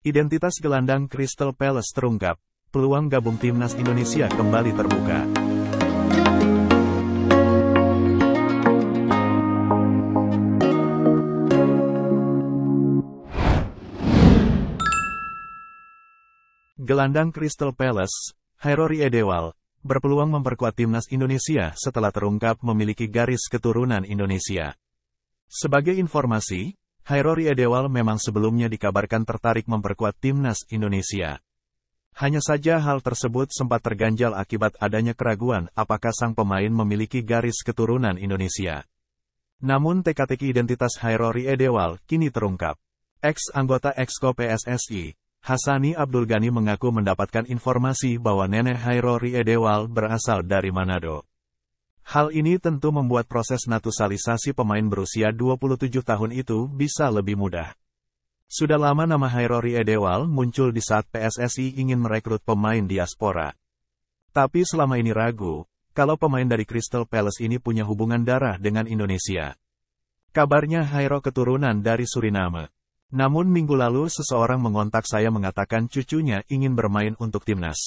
Identitas gelandang Crystal Palace terungkap, peluang gabung timnas Indonesia kembali terbuka. Gelandang Crystal Palace, Hairori Edewal, berpeluang memperkuat timnas Indonesia setelah terungkap memiliki garis keturunan Indonesia. Sebagai informasi, Hairori Edewal memang sebelumnya dikabarkan tertarik memperkuat timnas Indonesia. Hanya saja hal tersebut sempat terganjal akibat adanya keraguan apakah sang pemain memiliki garis keturunan Indonesia. Namun teka-teki identitas Hairori Edewal kini terungkap. Ex-anggota Exco PSSI, Hasani Abdul Ghani mengaku mendapatkan informasi bahwa nenek Hairori Edewal berasal dari Manado. Hal ini tentu membuat proses naturalisasi pemain berusia 27 tahun itu bisa lebih mudah. Sudah lama nama Hairori Edewal muncul di saat PSSI ingin merekrut pemain diaspora. Tapi selama ini ragu, kalau pemain dari Crystal Palace ini punya hubungan darah dengan Indonesia. Kabarnya Hairo keturunan dari Suriname. Namun minggu lalu seseorang mengontak saya mengatakan cucunya ingin bermain untuk timnas.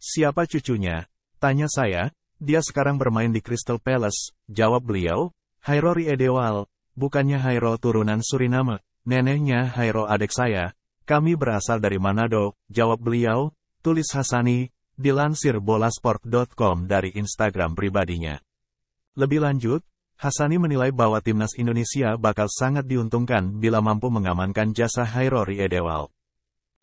Siapa cucunya? Tanya saya, dia sekarang bermain di Crystal Palace, jawab beliau. Hairo Edewal, bukannya Hairo turunan Suriname, neneknya Hairo adik saya. Kami berasal dari Manado, jawab beliau, tulis Hasani, dilansir bolasport.com dari Instagram pribadinya. Lebih lanjut, Hasani menilai bahwa timnas Indonesia bakal sangat diuntungkan bila mampu mengamankan jasa Hairo Riedewal.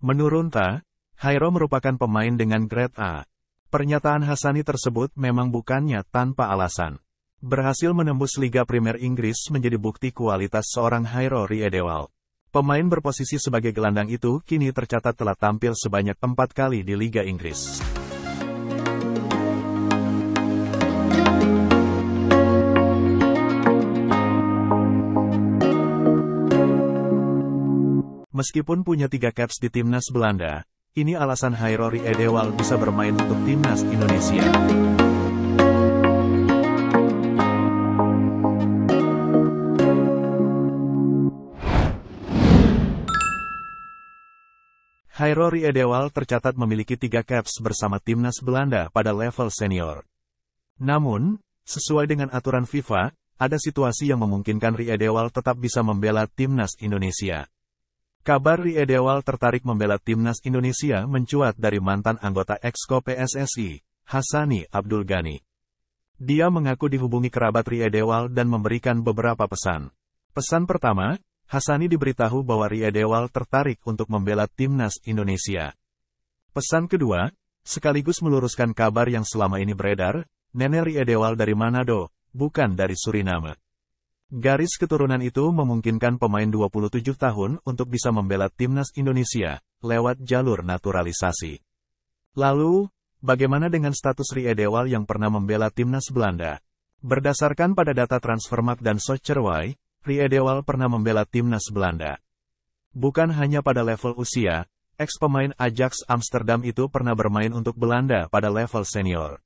Menurunta, Hairo merupakan pemain dengan grade A, Pernyataan Hasani tersebut memang bukannya tanpa alasan. Berhasil menembus Liga Primer Inggris menjadi bukti kualitas seorang Hairo Riedewal. Pemain berposisi sebagai gelandang itu kini tercatat telah tampil sebanyak empat kali di Liga Inggris. Meskipun punya tiga caps di timnas Belanda, ini alasan Hairori Edewal bisa bermain untuk timnas Indonesia. Hairori Edewal tercatat memiliki tiga caps bersama timnas Belanda pada level senior. Namun, sesuai dengan aturan FIFA, ada situasi yang memungkinkan Riedewal tetap bisa membela timnas Indonesia. Kabar Riedewal tertarik membela timnas Indonesia mencuat dari mantan anggota Exco PSSI, Hasani Abdul Ghani. Dia mengaku dihubungi kerabat Riedewal dan memberikan beberapa pesan. Pesan pertama, Hasani diberitahu bahwa Riedewal tertarik untuk membela timnas Indonesia. Pesan kedua, sekaligus meluruskan kabar yang selama ini beredar, Nenek Riedewal dari Manado, bukan dari Suriname. Garis keturunan itu memungkinkan pemain 27 tahun untuk bisa membela timnas Indonesia lewat jalur naturalisasi. Lalu, bagaimana dengan status Rie Dewal yang pernah membela timnas Belanda? Berdasarkan pada data Transfermarkt dan Soccerway, Rie Dewal pernah membela timnas Belanda. Bukan hanya pada level usia, ex-pemain Ajax Amsterdam itu pernah bermain untuk Belanda pada level senior.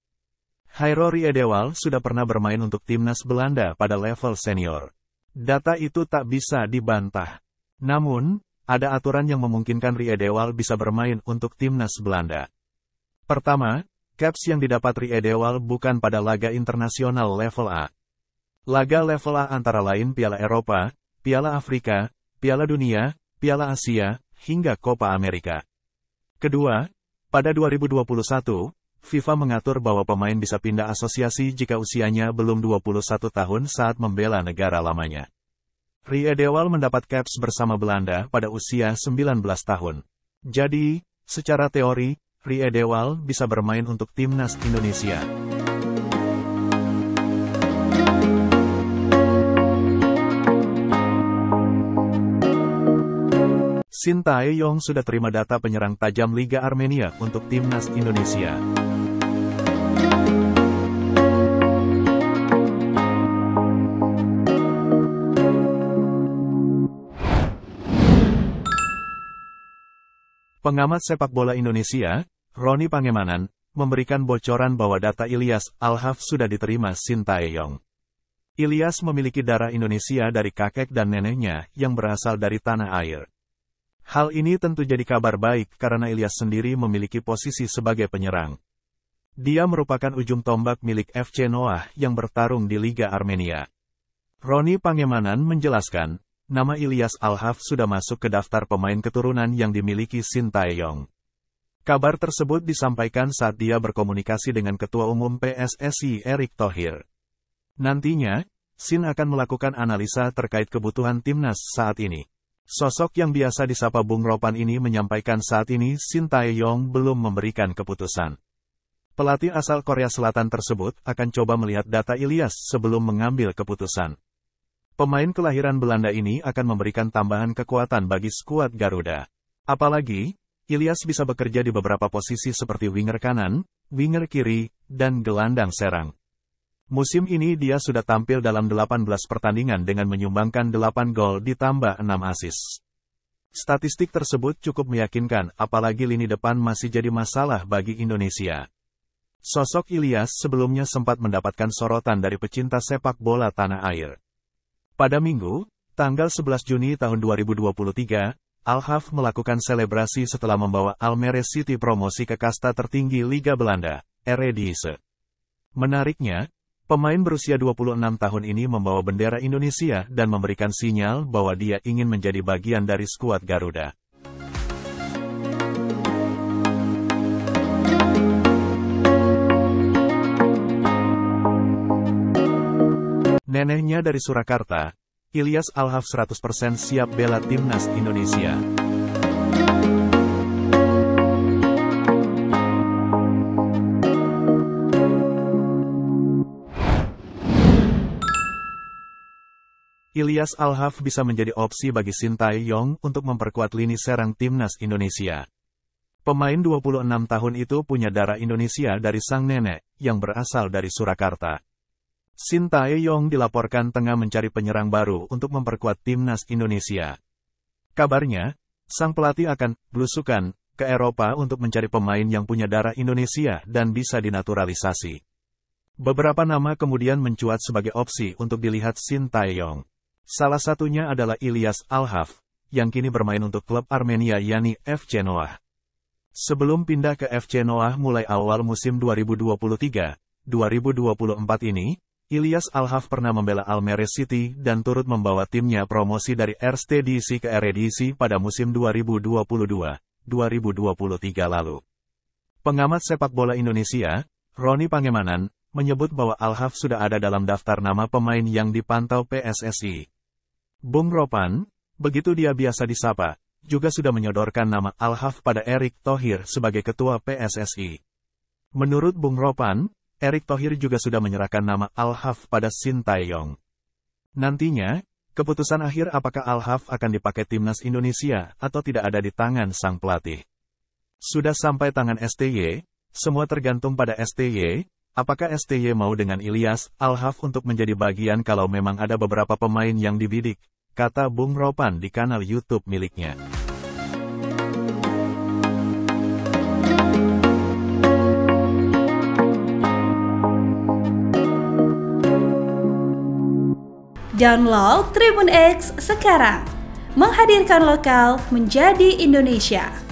Hairori Edewal sudah pernah bermain untuk timnas Belanda pada level senior. Data itu tak bisa dibantah. Namun, ada aturan yang memungkinkan Rie Riedewal bisa bermain untuk timnas Belanda. Pertama, caps yang didapat Rie Riedewal bukan pada laga internasional level A. Laga level A antara lain Piala Eropa, Piala Afrika, Piala Dunia, Piala Asia, hingga Copa Amerika. Kedua, pada 2021, FIFA mengatur bahwa pemain bisa pindah asosiasi jika usianya belum 21 tahun saat membela negara lamanya. Rie Dewal mendapat caps bersama Belanda pada usia 19 tahun. Jadi, secara teori, Rie Dewal bisa bermain untuk timnas Indonesia. Tae-yong sudah terima data penyerang tajam Liga Armenia untuk timnas Indonesia. Pengamat sepak bola Indonesia, Roni Pangemanan, memberikan bocoran bahwa data Ilyas Alhaf sudah diterima Tae-yong. Ilyas memiliki darah Indonesia dari kakek dan neneknya yang berasal dari tanah air. Hal ini tentu jadi kabar baik karena Ilyas sendiri memiliki posisi sebagai penyerang. Dia merupakan ujung tombak milik FC Noah yang bertarung di Liga Armenia. Roni Pangemanan menjelaskan, nama Ilyas Alhaf sudah masuk ke daftar pemain keturunan yang dimiliki Sintayong. Kabar tersebut disampaikan saat dia berkomunikasi dengan Ketua Umum PSSI Erick Thohir. Nantinya, Sin akan melakukan analisa terkait kebutuhan timnas saat ini. Sosok yang biasa disapa Bung Ropan ini menyampaikan saat ini Shin Tae-yong belum memberikan keputusan. Pelatih asal Korea Selatan tersebut akan coba melihat data Ilyas sebelum mengambil keputusan. Pemain kelahiran Belanda ini akan memberikan tambahan kekuatan bagi skuad Garuda. Apalagi, Ilyas bisa bekerja di beberapa posisi seperti winger kanan, winger kiri, dan gelandang serang. Musim ini dia sudah tampil dalam 18 pertandingan dengan menyumbangkan 8 gol ditambah 6 asis. Statistik tersebut cukup meyakinkan, apalagi lini depan masih jadi masalah bagi Indonesia. Sosok Ilyas sebelumnya sempat mendapatkan sorotan dari pecinta sepak bola tanah air. Pada minggu, tanggal 11 Juni tahun 2023, Alhaf melakukan selebrasi setelah membawa Almere City promosi ke kasta tertinggi Liga Belanda, Eredivisie. Menariknya, Pemain berusia 26 tahun ini membawa bendera Indonesia dan memberikan sinyal bahwa dia ingin menjadi bagian dari skuad Garuda. Neneknya dari Surakarta, Ilyas Alhaf 100% siap bela timnas Indonesia. Ilyas Alhaf bisa menjadi opsi bagi Tae-yong untuk memperkuat lini serang timnas Indonesia. Pemain 26 tahun itu punya darah Indonesia dari sang nenek, yang berasal dari Surakarta. Tae-yong dilaporkan tengah mencari penyerang baru untuk memperkuat timnas Indonesia. Kabarnya, sang pelatih akan blusukan ke Eropa untuk mencari pemain yang punya darah Indonesia dan bisa dinaturalisasi. Beberapa nama kemudian mencuat sebagai opsi untuk dilihat Tae-yong. Salah satunya adalah Ilyas Alhaf, yang kini bermain untuk klub Armenia Yani FC Noah. Sebelum pindah ke FC Noah mulai awal musim 2023, 2024 ini, Ilyas Alhaf pernah membela Almere City dan turut membawa timnya promosi dari RSTDC ke Eredivisie pada musim 2022-2023 lalu. Pengamat sepak bola Indonesia, Roni Pangemanan, menyebut bahwa Alhaf sudah ada dalam daftar nama pemain yang dipantau PSSI. Bung Ropan, begitu dia biasa disapa, juga sudah menyodorkan nama Al-Haf pada Erick Thohir sebagai ketua PSSI. Menurut Bung Ropan, Erick Thohir juga sudah menyerahkan nama Al-Haf pada Shin Yong. Nantinya, keputusan akhir apakah Al-Haf akan dipakai timnas Indonesia atau tidak ada di tangan sang pelatih. Sudah sampai tangan STY, semua tergantung pada STY, Apakah STY mau dengan Ilyas, Alhaf untuk menjadi bagian kalau memang ada beberapa pemain yang dibidik? Kata Bung Ropan di kanal YouTube miliknya. Download Tribun X sekarang. Menghadirkan lokal menjadi Indonesia.